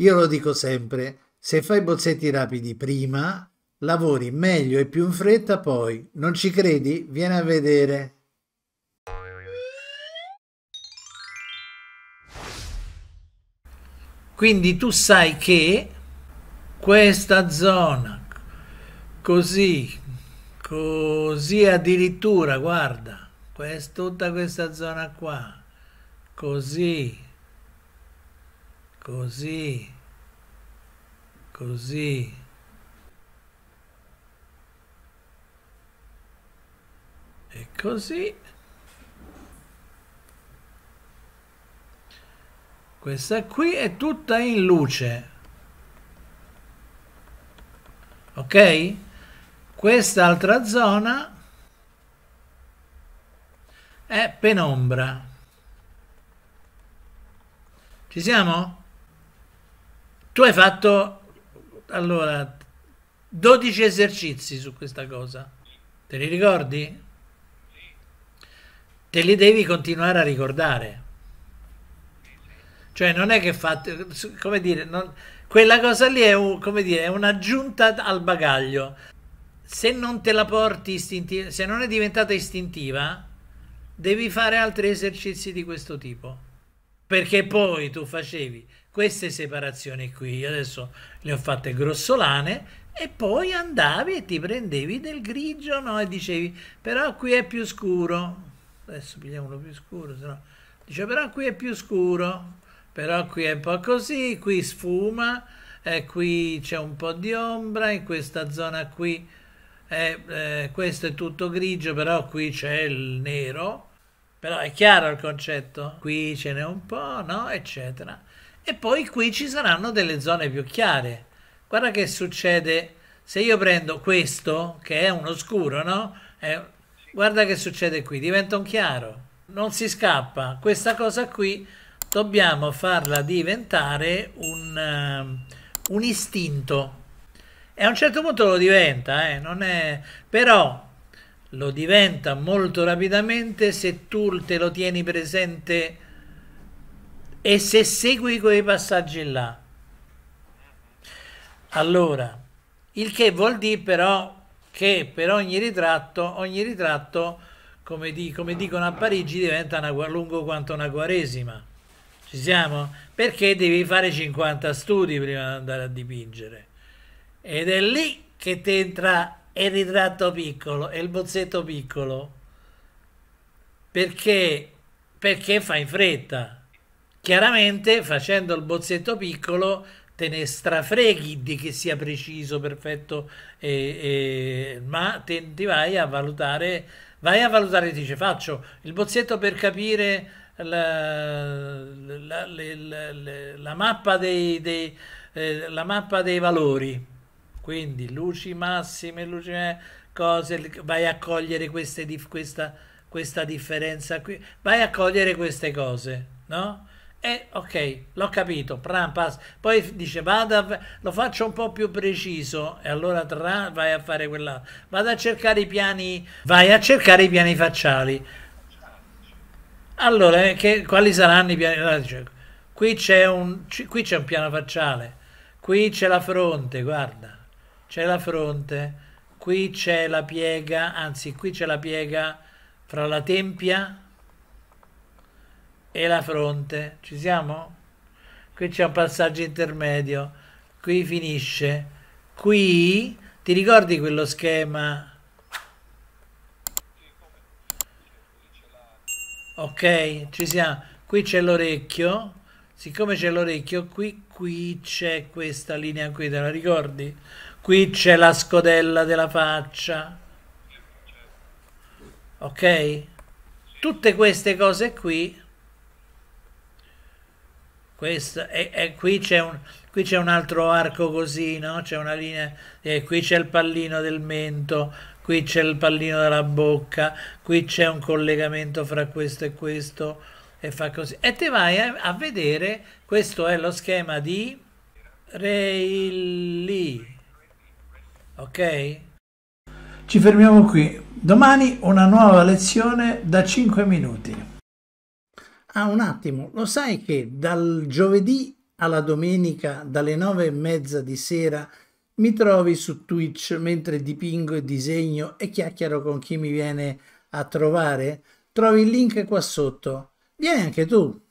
Io lo dico sempre, se fai bozzetti rapidi prima, lavori meglio e più in fretta poi. Non ci credi? Vieni a vedere. Quindi tu sai che questa zona, così, così addirittura, guarda, questa, tutta questa zona qua, così, così, così. E così. Questa qui è tutta in luce. Ok? Quest'altra zona è penombra. Ci siamo? Tu hai fatto allora 12 esercizi su questa cosa. Te li ricordi? Te li devi continuare a ricordare. Cioè non è che fate, come dire, non, quella cosa lì è, un, come dire, è un'aggiunta al bagaglio. Se non te la porti istintiva, se non è diventata istintiva, devi fare altri esercizi di questo tipo perché poi tu facevi queste separazioni qui, io adesso le ho fatte grossolane, e poi andavi e ti prendevi del grigio, no? E dicevi, però qui è più scuro, adesso pigliamolo più scuro, se Dice, però qui è più scuro, però qui è un po' così, qui sfuma, eh, qui c'è un po' di ombra, in questa zona qui eh, eh, questo è tutto grigio, però qui c'è il nero, però è chiaro il concetto? Qui ce n'è un po', no? Eccetera. E poi qui ci saranno delle zone più chiare. Guarda che succede se io prendo questo, che è un oscuro, no? Eh, guarda che succede qui, diventa un chiaro. Non si scappa. Questa cosa qui dobbiamo farla diventare un, um, un istinto. E a un certo punto lo diventa, eh? È... Però lo diventa molto rapidamente se tu te lo tieni presente e se segui quei passaggi là. Allora, il che vuol dire però che per ogni ritratto, ogni ritratto come, di, come dicono a Parigi, diventa una, lungo quanto una quaresima. Ci siamo? Perché devi fare 50 studi prima di andare a dipingere. Ed è lì che ti entra e il ritratto piccolo e il bozzetto piccolo perché, perché fa in fretta. Chiaramente facendo il bozzetto piccolo te ne strafreghi di che sia preciso, perfetto, e, e, ma te, ti vai a valutare, vai a valutare, dice faccio il bozzetto per capire la, la, la, la mappa, dei, dei, eh, mappa dei valori quindi luci massime, luci, cose, vai a cogliere queste, questa, questa differenza qui, vai a cogliere queste cose, no? E ok, l'ho capito, pram, pass. poi dice vado lo faccio un po' più preciso e allora tra, vai a fare quella, vado a cercare i piani, vai a cercare i piani facciali. Allora, eh, che, quali saranno i piani? Cioè, qui, c'è un, qui c'è un piano facciale, qui c'è la fronte, guarda, c'è la fronte, qui c'è la piega, anzi qui c'è la piega fra la tempia e la fronte. Ci siamo? Qui c'è un passaggio intermedio, qui finisce. Qui ti ricordi quello schema? Ok, ci siamo. Qui c'è l'orecchio. Siccome c'è l'orecchio, qui, qui c'è questa linea qui, te la ricordi? qui c'è la scodella della faccia ok tutte queste cose qui questo, e, e qui c'è un, un altro arco così no c'è una linea e qui c'è il pallino del mento qui c'è il pallino della bocca qui c'è un collegamento fra questo e questo e fa così e te vai a, a vedere questo è lo schema di Rayleigh ok? Ci fermiamo qui. Domani una nuova lezione da 5 minuti. Ah, un attimo, lo sai che dal giovedì alla domenica, dalle 9 e mezza di sera, mi trovi su Twitch mentre dipingo e disegno e chiacchiero con chi mi viene a trovare? Trovi il link qua sotto. Vieni anche tu.